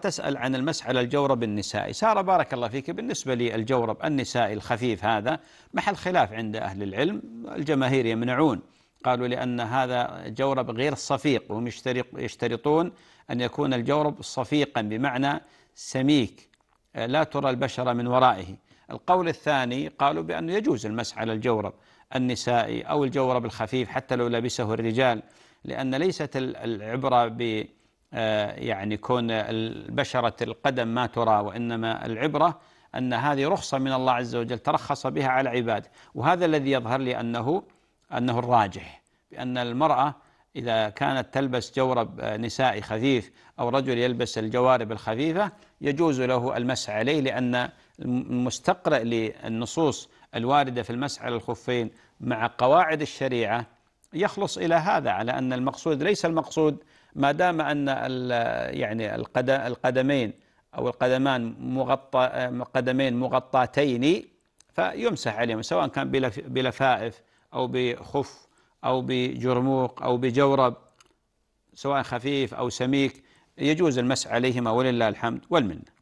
تسأل عن المسح على الجورب النسائي سارة بارك الله فيك بالنسبة للجورب النسائي الخفيف هذا محل خلاف عند أهل العلم الجماهير يمنعون قالوا لأن هذا جورب غير صفيق وهم يشترطون أن يكون الجورب صفيقا بمعنى سميك لا ترى البشرة من ورائه القول الثاني قالوا بأنه يجوز المسح على الجورب النسائي أو الجورب الخفيف حتى لو لبسه الرجال لأن ليست العبرة ب آه، يعني كون البشرة القدم ما ترى وإنما العبرة أن هذه رخصة من الله عز وجل ترخص بها على عباده وهذا الذي يظهر لي أنه أنه الراجح بأن المرأة إذا كانت تلبس جورب نسائي خفيف أو رجل يلبس الجوارب الخفيفة يجوز له المس عليه لأن المستقرئ للنصوص الواردة في المس على الخفين مع قواعد الشريعة يخلص إلى هذا على أن المقصود ليس المقصود ما دام ان يعني القدمين او القدمان مغطى قدمين مغطاتين فيمسح عليهم سواء كان بلفائف او بخف او بجرموق او بجورب سواء خفيف او سميك يجوز المسح عليهما ولله الحمد والمنه